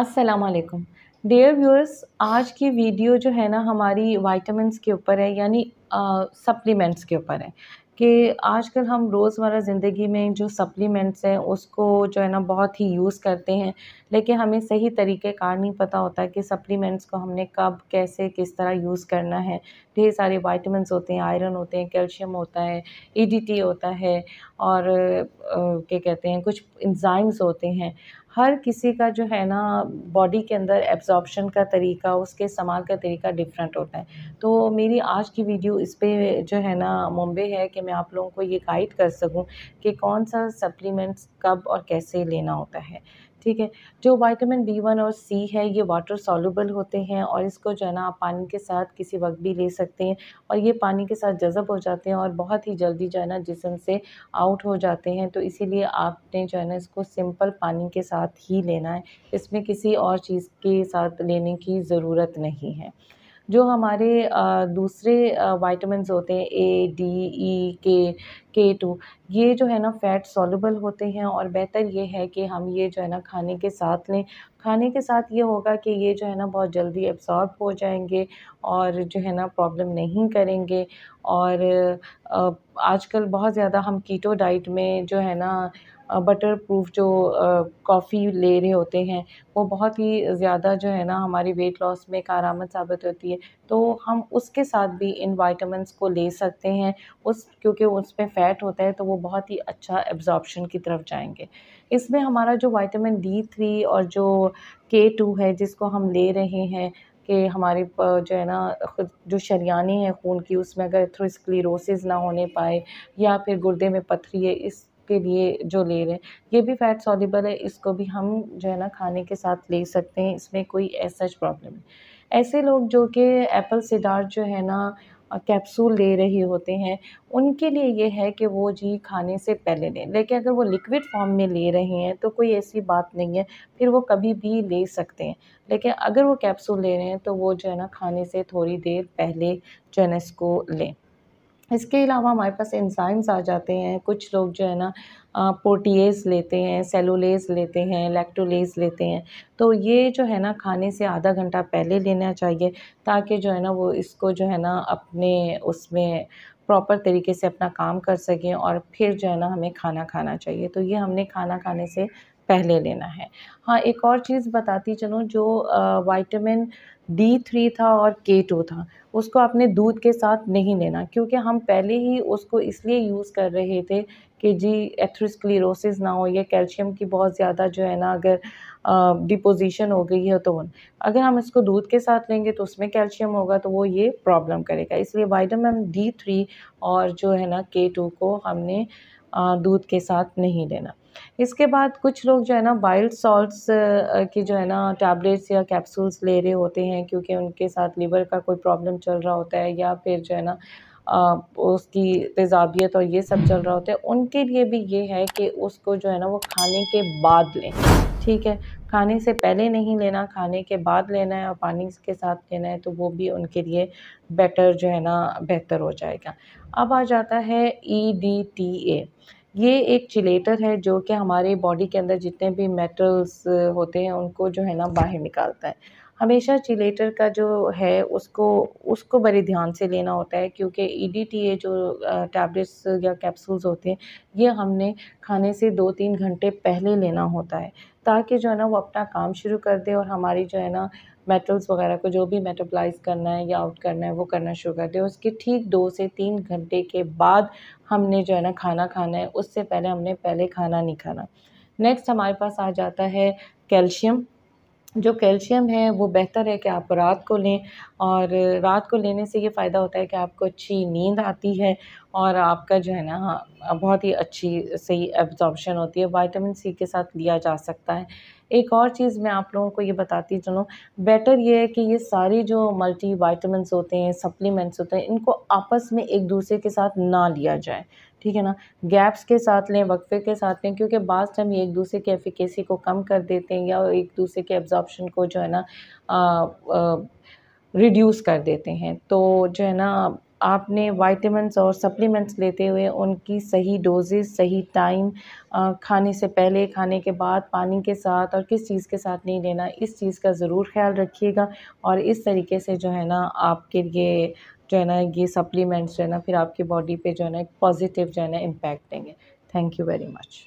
असलकम dear viewers आज की वीडियो जो है ना हमारी वाइटमिनस के ऊपर है यानी सप्लीमेंट्स के ऊपर है कि आजकल हम रोज़मर्रा ज़िंदगी में जो सप्लीमेंट्स हैं उसको जो है ना बहुत ही यूज़ करते हैं लेकिन हमें सही तरीके कार नहीं पता होता कि सप्लीमेंट्स को हमने कब कैसे किस तरह यूज़ करना है ढेर सारे वाइटमिनस होते हैं आयरन होते हैं कैल्शियम होता है ई होता है और क्या कहते हैं कुछ इंजाइम्स होते हैं हर किसी का जो है ना बॉडी के अंदर एब्जॉर्बशन का तरीका उसके इस्तेमाल का तरीका डिफरेंट होता है तो मेरी आज की वीडियो इस पर जो है ना मुंबई है कि मैं आप लोगों को ये गाइड कर सकूँ कि कौन सा सप्लीमेंट्स कब और कैसे लेना होता है ठीक है जो वाइटामिन बी वन और सी है ये वाटर सॉलूबल होते हैं और इसको जो है ना आप पानी के साथ किसी वक्त भी ले सकते हैं और ये पानी के साथ जज़ब हो जाते हैं और बहुत ही जल्दी जो है ना जिसम से आउट हो जाते हैं तो इसीलिए आपने जो है ना इसको सिंपल पानी के साथ ही लेना है इसमें किसी और चीज़ के साथ लेने की ज़रूरत नहीं है जो हमारे दूसरे वाइटमिन होते हैं ए डी ई के के टू तो ये जो है ना फ़ैट सॉल्यूबल होते हैं और बेहतर ये है कि हम ये जो है ना खाने के साथ लें खाने के साथ ये होगा कि ये जो है ना बहुत जल्दी एब्जॉर्ब हो जाएंगे और जो है ना प्रॉब्लम नहीं करेंगे और आजकल बहुत ज़्यादा हम कीटो डाइट में जो है ना बटर प्रूफ जो कॉफ़ी ले रहे होते हैं वो बहुत ही ज़्यादा जो है ना हमारी वेट लॉस में कारामद साबित होती है तो हम उसके साथ भी इन वाइटमिनस को ले सकते हैं उस क्योंकि उसमें फ़ैट फैट होता है तो वो बहुत ही अच्छा एब्जॉर्बशन की तरफ जाएंगे इसमें हमारा जो वाइटामिन डी थ्री और जो के टू है जिसको हम ले रहे हैं कि हमारे जो है ना जो शरियानी है खून की उसमें अगर एथ्रोस्क्लेरोसिस ना होने पाए या फिर गुर्दे में पथरी है इस के लिए जो ले रहे हैं ये भी फैट सॉलिबल है इसको भी हम जो है ना खाने के साथ ले सकते हैं इसमें कोई ऐसा प्रॉब्लम है ऐसे लोग जो कि एप्पल सिडार जो है ना कैप्सूल ले रहे होते हैं उनके लिए ये है कि वो जी खाने से पहले लें लेकिन अगर वो लिक्विड फॉर्म में ले रहे हैं तो कोई ऐसी बात नहीं है फिर वो कभी भी ले सकते हैं लेकिन अगर वो कैप्सूल ले रहे हैं तो वो जो है ना खाने से थोड़ी देर पहले जो है ना इसको लें इसके अलावा हमारे पास एंजाइम्स आ जाते हैं कुछ लोग जो है ना पोटीएस लेते हैं सेलोलेज लेते हैं लैक्टोलेज लेते हैं तो ये जो है ना खाने से आधा घंटा पहले लेना चाहिए ताकि जो है ना वो इसको जो है ना अपने उसमें प्रॉपर तरीके से अपना काम कर सकें और फिर जो है ना हमें खाना खाना चाहिए तो ये हमने खाना खाने से पहले लेना है हाँ एक और चीज़ बताती चलूँ जो वाइटामिन डी थ्री था और के टू था उसको आपने दूध के साथ नहीं लेना क्योंकि हम पहले ही उसको इसलिए यूज़ कर रहे थे कि जी एथ्रोस्क्लेरोसिस ना हो या कैल्शियम की बहुत ज़्यादा जो है ना अगर डिपोजिशन हो गई है तो अगर हम इसको दूध के साथ लेंगे तो उसमें कैल्शियम होगा तो वो ये प्रॉब्लम करेगा इसलिए वाइटामिन डी थ्री और जो है ना के टू को हमने दूध के साथ नहीं लेना इसके बाद कुछ लोग जो है ना वाइल्ड सॉल्ट्स की जो है ना टैबलेट्स या कैप्सूल्स ले रहे होते हैं क्योंकि उनके साथ लीवर का कोई प्रॉब्लम चल रहा होता है या फिर जो है ना आ, उसकी तेजाबियत और ये सब चल रहा होता है उनके लिए भी ये है कि उसको जो है ना वो खाने के बाद लें ठीक है खाने से पहले नहीं लेना खाने के बाद लेना है और पानी के साथ लेना है तो वो भी उनके लिए बेटर जो है ना बेहतर हो जाएगा अब आ जाता है ई डी टी ए ये एक चिलेटर है जो कि हमारे बॉडी के अंदर जितने भी मेटल्स होते हैं उनको जो है ना बाहर निकालता है हमेशा चिलेटर का जो है उसको उसको बड़े ध्यान से लेना होता है क्योंकि ई डी टी जो टैबलेट्स या कैप्सूल्स होते हैं ये हमने खाने से दो तीन घंटे पहले लेना होता है ताकि जो है ना वो अपना काम शुरू कर दे और हमारी जो है ना मेटल्स वगैरह को जो भी मेटाबलाइज करना है या आउट करना है वो करना शुरू कर दिया उसके ठीक दो से तीन घंटे के बाद हमने जो है ना खाना खाना है उससे पहले हमने पहले खाना नहीं खाना नेक्स्ट हमारे पास आ जाता है कैल्शियम जो कैल्शियम है वो बेहतर है कि आप रात को लें और रात को लेने से ये फ़ायदा होता है कि आपको अच्छी नींद आती है और आपका जो है ना बहुत ही अच्छी सही एब्जॉर्बशन होती है वाइटामिन सी के साथ लिया जा सकता है एक और चीज़ मैं आप लोगों को ये बताती चलूँ बेटर ये है कि ये सारी जो मल्टी वाइटामस होते हैं सप्लीमेंट्स होते हैं इनको आपस में एक दूसरे के साथ ना लिया जाए ठीक है ना गैप्स के साथ लें वक्फे के साथ लें क्योंकि बास टाइम ये एक दूसरे की एफिकेसी को कम कर देते हैं या एक दूसरे के एब्जॉर्बशन को जो है ना रिड्यूस कर देते हैं तो जो है ना आपने वाइटमिनस और सप्लीमेंट्स लेते हुए उनकी सही डोजेज सही टाइम खाने से पहले खाने के बाद पानी के साथ और किस चीज़ के साथ नहीं लेना इस चीज़ का ज़रूर ख्याल रखिएगा और इस तरीके से जो है ना आपके लिए जो है ना ये सप्लीमेंट्स जो है ना फिर आपकी बॉडी पे जो है ना एक पॉजिटिव जो है ना इम्पैक्ट देंगे थैंक यू वेरी मच